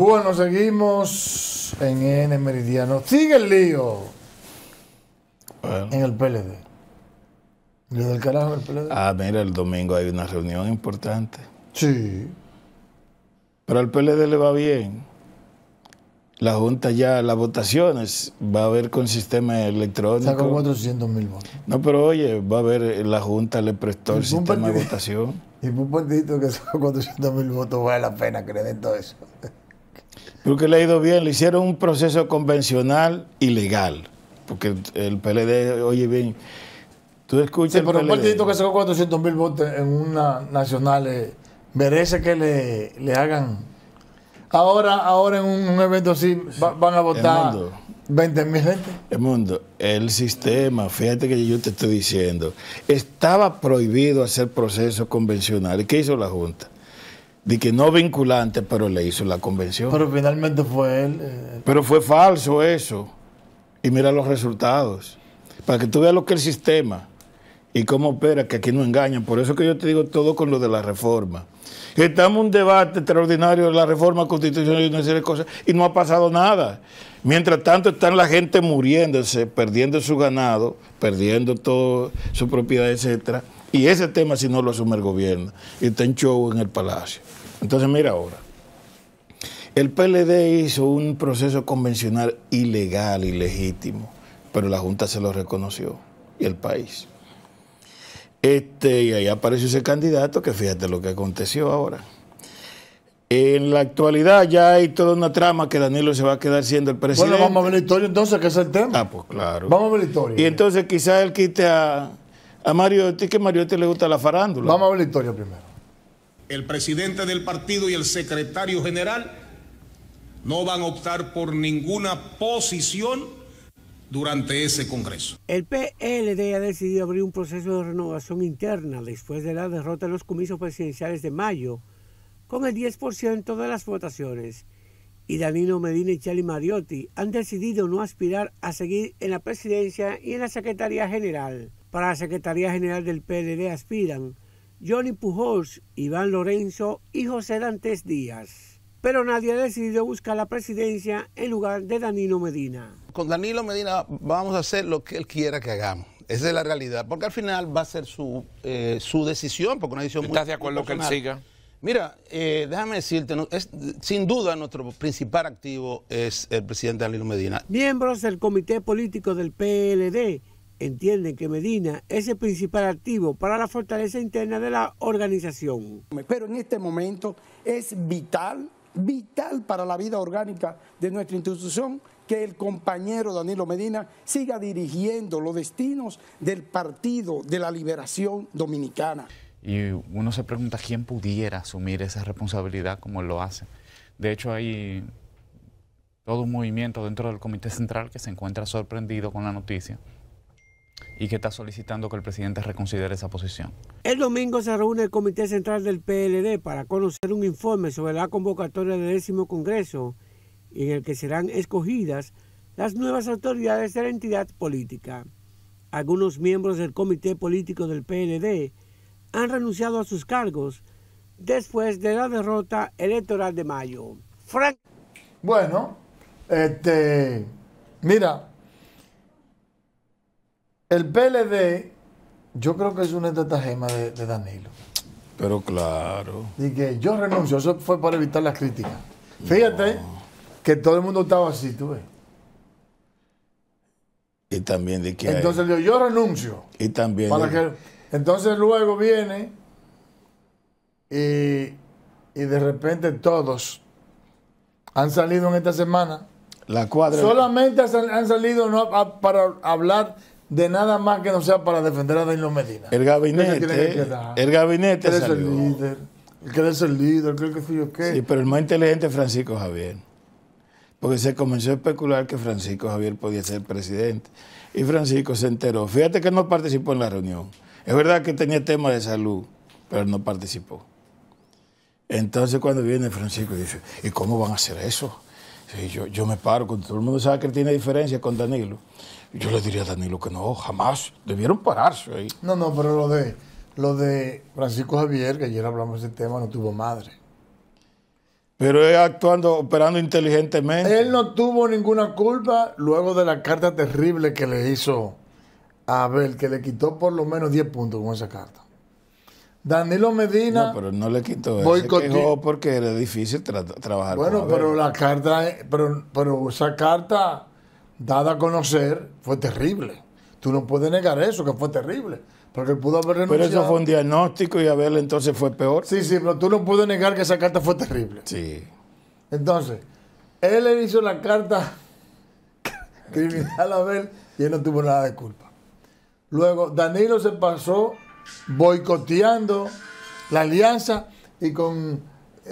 Bueno, seguimos en N Meridiano. Sigue el lío en el PLD. ¿Lo del carajo del el PLD? Ah, mira, el domingo hay una reunión importante. Sí. Pero al PLD le va bien. La Junta ya, las votaciones, va a haber con sistema electrónico. Sacó 400 mil votos. No, pero oye, va a haber, la Junta le prestó el sistema de votación. Y un puntito que sacó 400 mil votos, vale la pena creer en todo eso creo que le ha ido bien, le hicieron un proceso convencional y legal, porque el PLD, oye bien, tú escuchas... pero el un partidito que sacó 400 mil votos en una nacional merece que le, hagan... Ahora, ahora en un, evento así van a votar 20 mil gente. El mundo, el sistema, fíjate que yo te estoy diciendo, estaba prohibido hacer procesos convencionales. ¿Qué hizo la Junta? de que no vinculante, pero le hizo la convención. Pero finalmente fue él. Eh, pero fue falso eso. Y mira los resultados. Para que tú veas lo que es el sistema y cómo opera, que aquí no engañan. Por eso que yo te digo todo con lo de la reforma. Estamos en un debate extraordinario de la reforma constitucional y una serie cosas, y no ha pasado nada. Mientras tanto, están la gente muriéndose, perdiendo su ganado, perdiendo todo, su propiedad, etcétera y ese tema si no lo asume el gobierno. Y está en show en el Palacio. Entonces mira ahora. El PLD hizo un proceso convencional ilegal, ilegítimo, pero la Junta se lo reconoció y el país. Este, y ahí apareció ese candidato que fíjate lo que aconteció ahora. En la actualidad ya hay toda una trama que Danilo se va a quedar siendo el presidente. Bueno, vamos a ver la historia entonces, que es el tema. Ah, pues claro. Vamos a ver la historia. Y entonces quizás él quite a, a Marioti, que a le gusta la farándula. Vamos a ver la historia primero. El presidente del partido y el secretario general no van a optar por ninguna posición durante ese Congreso. El PLD ha decidido abrir un proceso de renovación interna después de la derrota en los comicios presidenciales de mayo, con el 10% de las votaciones. Y Danilo Medina y Charlie Mariotti han decidido no aspirar a seguir en la presidencia y en la Secretaría General para la Secretaría General del PLD aspiran Johnny Pujols, Iván Lorenzo y José Dantes Díaz. Pero nadie ha decidido buscar la presidencia en lugar de Danilo Medina. Con Danilo Medina vamos a hacer lo que él quiera que hagamos. Esa es la realidad, porque al final va a ser su, eh, decisión, porque una decisión ¿Estás de acuerdo que él siga? Mira, eh, déjame decirte, sin duda nuestro principal activo es el presidente Danilo Medina. Miembros del Comité Político del PLD entienden que Medina es el principal activo para la fortaleza interna de la organización. Pero en este momento es vital, vital para la vida orgánica de nuestra institución que el compañero Danilo Medina siga dirigiendo los destinos del Partido de la Liberación Dominicana. Y uno se pregunta quién pudiera asumir esa responsabilidad como lo hace. De hecho, hay todo un movimiento dentro del Comité Central que se encuentra sorprendido con la noticia y que está solicitando que el presidente reconsidere esa posición. El domingo se reúne el Comité Central del PLD para conocer un informe sobre la convocatoria del décimo Congreso en el que serán escogidas las nuevas autoridades de la entidad política. Algunos miembros del Comité Político del PLD han renunciado a sus cargos después de la derrota electoral de mayo. Bueno, este, mira, el PLD, yo creo que es una estratagema de, Danilo. Pero claro. Y que yo renuncio, eso fue para evitar las críticas. Fíjate que todo el mundo estaba así, tú ves. Y también de que. Entonces yo renuncio. Y también. Para que... Entonces luego viene y, y de repente todos han salido en esta semana. La cuadra. Solamente han salido para hablar de nada más que no sea para defender a Danilo Medina. El gabinete, el gabinete salió. salió? es el líder, el es el líder, creo que fui yo qué. Sí, pero el más inteligente es Francisco Javier. Porque se comenzó a especular que Francisco Javier podía ser presidente. Y Francisco se enteró. Fíjate que no participó en la reunión. Es verdad que tenía temas de salud, pero no participó. Entonces cuando viene Francisco y dice, ¿y cómo van a hacer eso? yo, yo me paro, con todo el mundo sabe que tiene diferencia con Danilo. Yo le diría a Danilo que no, jamás. Debieron pararse ahí. No, no, pero lo de, de Francisco Javier, que ayer hablamos de ese tema, no tuvo madre. Pero es actuando, operando inteligentemente. Él no tuvo ninguna culpa luego de la carta terrible que le hizo a Abel, que le quitó por lo menos 10 puntos con esa carta. Danilo Medina. No, pero no le quitó eso. Oh, porque era difícil trabajar. Bueno, con pero la carta, eh, pero, pero esa carta dada a conocer fue terrible. Tú no puedes negar eso, que fue terrible. Porque pudo haber Pero eso fue un diagnóstico y Abel entonces fue peor. Sí, sí, pero tú no puedes negar que esa carta fue terrible. Sí. Entonces, él le hizo la carta criminal a Abel y él no tuvo nada de culpa. Luego, Danilo se pasó boicoteando la alianza y con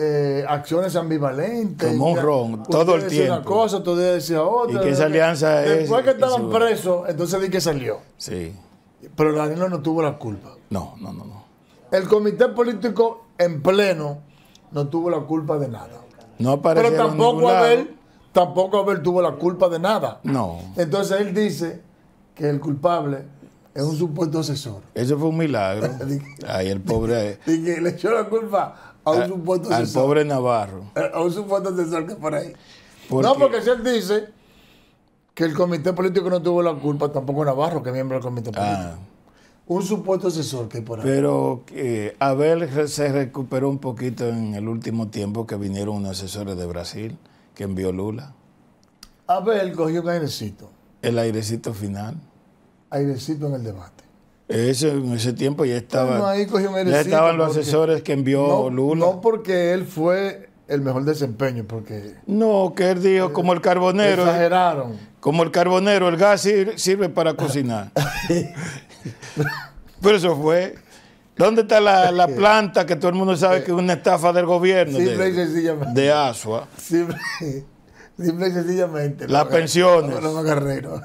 eh, acciones ambivalentes. Como un ron, todo el tiempo. una cosa, decía otra. Y que esa alianza es. Después que estaban presos, entonces di que salió. Sí. Pero Danilo no tuvo la culpa. No, no, no, no. El comité político en pleno no tuvo la culpa de nada. No Pero tampoco Abel, tampoco Abel tuvo la culpa de nada. No. Entonces él dice que el culpable es un supuesto asesor. Eso fue un milagro. Ay, el pobre. y que le echó la culpa un ah, supuesto Al pobre Navarro. Eh, A un supuesto asesor que por ahí. no, porque si él dice que el comité político no tuvo la culpa, tampoco Navarro, que es miembro del comité ah. político. Un supuesto asesor que por ahí. Pero Abel se recuperó un poquito en el último tiempo que vinieron unos asesores de Brasil que envió Lula. Abel cogió un airecito. El airecito final. Airecito en el debate. Ese, en ese tiempo ya estaba, ya estaban los asesores que envió Lula. No porque él fue el mejor desempeño, porque... No, que él dijo, eh, como el carbonero... Exageraron. Como el carbonero, el gas sirve, para cocinar. Pero eso fue... ¿Dónde está la, planta que todo el mundo sabe que es una estafa del gobierno? Simple de, y sencillamente. De Asua. simple y sencillamente. Las pensiones.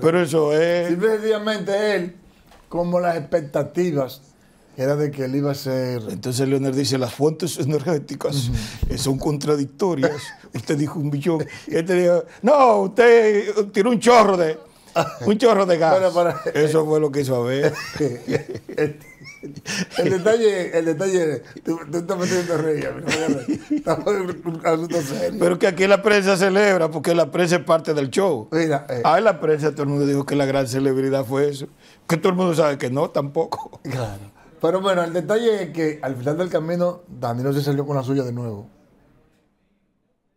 Pero eso es... Simple y sencillamente él como las expectativas era de que él iba a ser... Entonces Leonel dice, las fuentes energéticas eh, son contradictorias. usted dijo un billón. Y él te dijo, no, usted eh, tiró un chorro de... Un chorro de gas. Eso fue lo que hizo a ver. el, detalle, el detalle, tú, estás metiendo reír, estamos en Pero que aquí la prensa celebra, porque la prensa es parte del show. Mira, eh. ah, la prensa, todo el mundo dijo que la gran celebridad fue eso. Que todo el mundo sabe que no, tampoco. Claro. Pero bueno, el detalle es que al final del camino, Danilo se salió con la suya de nuevo.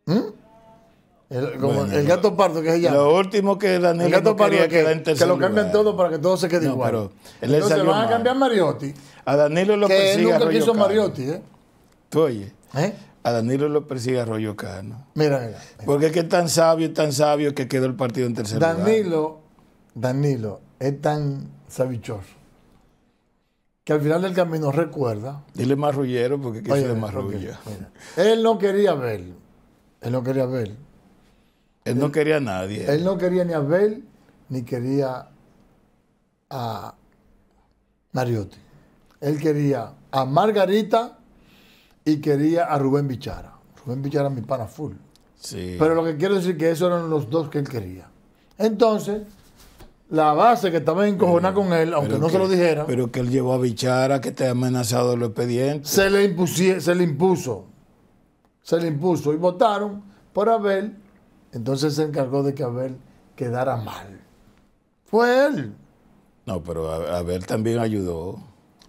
¿Mm? El, como el gato pardo que es ella. Lo último que Danilo el gato pardo que, que, que, lo cambian todo para que todo se quede no, igual. Pero Entonces van a cambiar Mariotti. A Danilo lo que persigue nunca quiso Mariotti, ¿eh? Tú oye. ¿Eh? A Danilo lo persigue Arroyo Cano. Mira, mira, Porque es que es tan sabio, tan sabio que quedó el partido en tercer Danilo, Danilo es tan Sabichor. Que al final del camino recuerda. Dile más porque Él no quería ver. Él no quería a Él, él no quería a nadie. Él no quería ni a Abel ni quería a Mariotti. Él quería a Margarita y quería a Rubén Bichara. Rubén Bichara mi pana full. Sí. Pero lo que quiero decir es que esos eran los dos que él quería. Entonces, la base que estaba encojonada con él, aunque no se lo dijera. Pero que él llevó a Bichara, que te ha amenazado el expediente. Se le, impusie, se le impuso. Se le impuso. Y votaron por Abel. Entonces se encargó de que Abel quedara mal. Fue él. No, pero Abel también ayudó.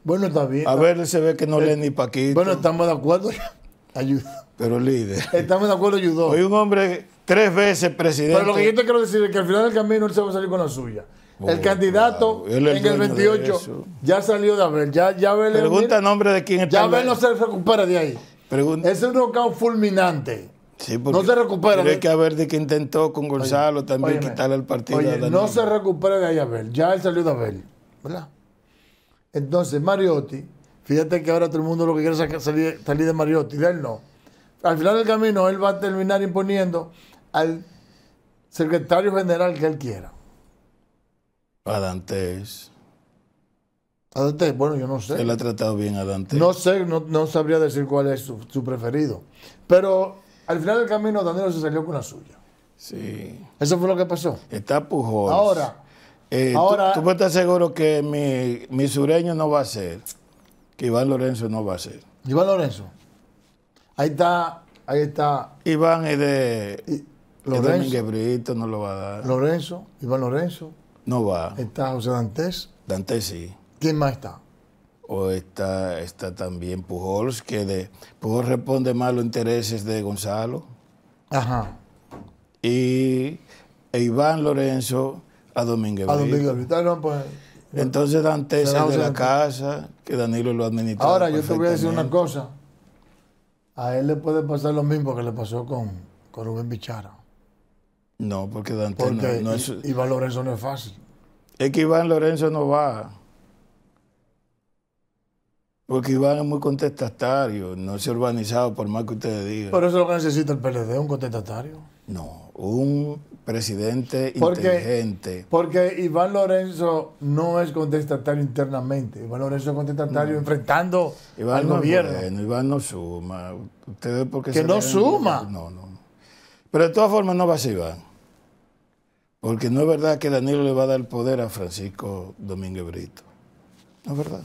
Bueno, está bien. Abel se ve que no eh, lee ni Paquito. Bueno, estamos de acuerdo. Ayudó. Pero líder. Estamos de acuerdo, ayudó. Hoy un hombre Tres veces presidente. Pero lo que yo te quiero decir es que al final del camino él se va a salir con la suya. el oh, candidato en el 28 ya salió de Abel. Ya, ya Abel Pregunta nombre de quién está. Ya Abel no se recupera de ahí. Pregunta. Es un knockout fulminante. Sí, no se recupera. que ver de que intentó con Gonzalo también quitarle el partido. Oye, no se recupera de ahí Abel. Ya él salió de Abel. ¿Verdad? Entonces, Mariotti, fíjate que ahora todo el mundo lo que quiere es salir, salir de Mariotti. De él no. Al final del camino, él va a terminar imponiendo al secretario general que él quiera. A Dantes. A bueno, yo no sé. Él ha tratado bien a No sé, no, sabría decir cuál es su, preferido. Pero al final del camino Danilo se salió con la suya. Sí. Eso fue lo que pasó. Está pujoso. Eh, ahora. tú, tú puedes seguro que mi, mi sureño no va a ser. Que Iván Lorenzo no va a ser. Iván Lorenzo. Ahí está, ahí está. Iván es de, Lorenzo. Brito no lo va a dar. Lorenzo, Iván Lorenzo. No va. Está José Dantes. Dantes sí. ¿Quién más está? O está, está también Pujols, que de Pujols responde más a los intereses de Gonzalo. Ajá. Y e Iván Lorenzo a Domínguez A Domínguez Brito. Ah, pues, Entonces Dantes es de la casa, que Danilo lo administra. Ahora yo te voy a decir una cosa. A él le puede pasar lo mismo que le pasó con, con Rubén Bichara. No, porque Dante no, es... Iván Lorenzo no es fácil. Es que Iván Lorenzo no va. Porque Iván es muy contestatario, no es urbanizado, por más que ustedes digan. Por eso es lo que necesita el PLD, un contestatario. No, un presidente inteligente. Porque Iván Lorenzo no es contestatario internamente. Iván Lorenzo es contestatario enfrentando al gobierno. Bueno, Iván no suma. Ustedes porque que no suma. No, no. Pero de todas formas no va a ser Iván. Porque no es verdad que Danilo le va a dar poder a Francisco Domínguez Brito. No es verdad.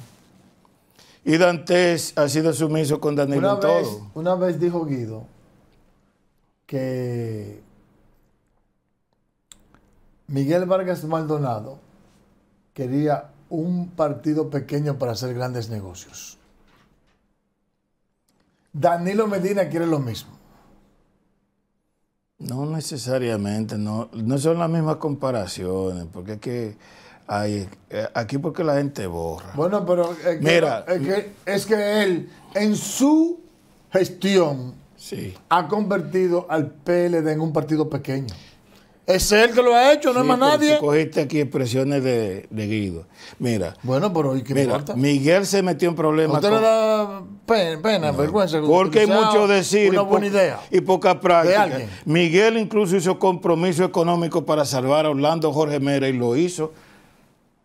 Y Dantes ha sido sumiso con Danilo una todo. Una vez dijo Guido que Miguel Vargas Maldonado quería un partido pequeño para hacer grandes negocios. Danilo Medina quiere lo mismo. No necesariamente, no, no son las mismas comparaciones, porque es que hay, eh, aquí porque la gente borra. Bueno, pero es que, Mira, es que, es que él en su gestión ha convertido al PLD en un partido pequeño. Es él que lo ha hecho, no es más nadie. Cogiste aquí expresiones de, Guido. Mira. Bueno, pero ¿y Miguel se metió en problemas. ¿Usted le da pena, vergüenza? Porque hay mucho decir. buena y idea. Y poca práctica. Miguel incluso hizo compromiso económico para salvar a Orlando Jorge Mera y lo hizo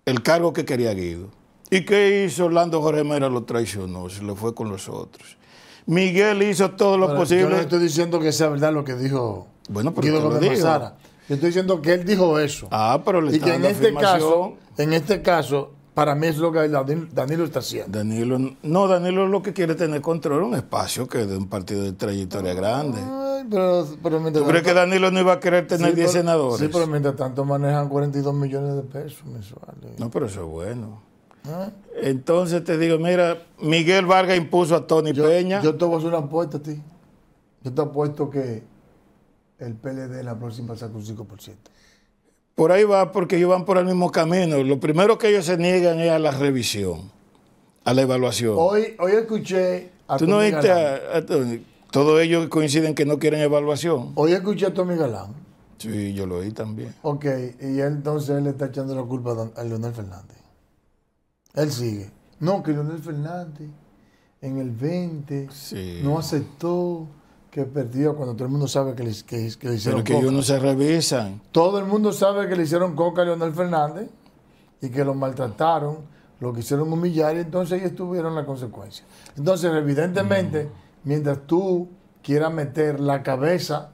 el cargo que quería Guido. ¿Y qué hizo Orlando Jorge Mera? Lo traicionó, se lo fue con los otros. Miguel hizo todo lo posible. Yo no estoy diciendo que sea verdad lo que dijo bueno, Guido yo estoy diciendo que él dijo eso. Ah, pero le y que en este caso, en este caso, para mí es lo que Danilo, está haciendo. Danilo, no, Danilo lo que quiere tener control un espacio que de un partido de trayectoria grande. Ay, pero, pero ¿Tú crees que Danilo no iba a querer tener 10 senadores? Sí, pero mientras tanto manejan 42 millones de pesos mensuales. No, pero eso es bueno. ¿Eh? Entonces te digo, mira, Miguel Vargas impuso a Tony Peña. Yo te voy a hacer una apuesta a ti. Yo te apuesto que el PLD la próxima saca un 5%. Por ahí va porque ellos van por el mismo camino. Lo primero que ellos se niegan es a la revisión, a la evaluación. Hoy, hoy escuché a ¿Tú no a, todos ellos coinciden que no quieren evaluación. Hoy escuché a Tommy Galán. Sí, yo lo oí también. Ok, y entonces él le está echando la culpa a, Leonel Fernández. Él sigue. No, que Leonel Fernández en el 20 no aceptó que perdió cuando todo el mundo sabe que le, que, hicieron que coca. ellos no se revisan. Todo el mundo sabe que le hicieron coca a Leonel Fernández y que lo maltrataron, lo quisieron humillar y entonces ellos tuvieron la consecuencia. Entonces, evidentemente, mm. mientras tú quieras meter la cabeza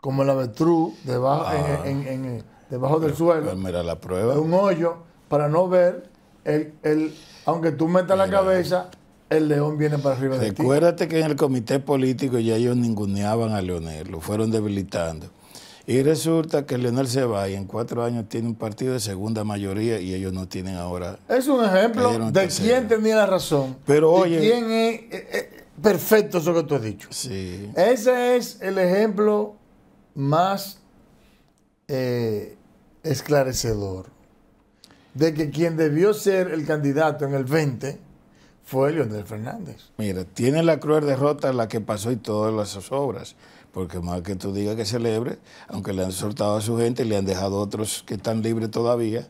como el avestruz debajo, en, ah. debajo del suelo, mira la prueba. un hoyo para no ver el, aunque tú metas la cabeza el león viene para arriba de ti. Recuérdate que en el comité político ya ellos ninguneaban a Leonel, lo fueron debilitando. Y resulta que Leonel se va y en cuatro años tiene un partido de segunda mayoría y ellos no tienen ahora. Es un ejemplo de quién tenía la razón. Pero oye. es, eh, eh, perfecto eso que tú has dicho. Sí. Ese es el ejemplo más eh, esclarecedor de que quien debió ser el candidato en el 20 fue Leonel Fernández. Mira, tiene la cruel derrota la que pasó y todas las obras, porque más que tú digas que celebre, aunque le han soltado a su gente y le han dejado otros que están libres todavía,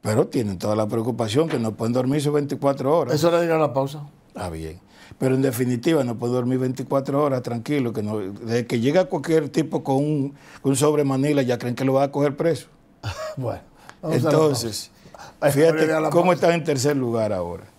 pero tienen toda la preocupación que no pueden dormir sus 24 horas. Eso hora de la pausa. Ah, bien. Pero en definitiva, no puedo dormir 24 horas tranquilo, que no, desde que llega cualquier tipo con un, sobre Manila, ya creen que lo va a coger preso. bueno, entonces, fíjate cómo están en tercer lugar ahora.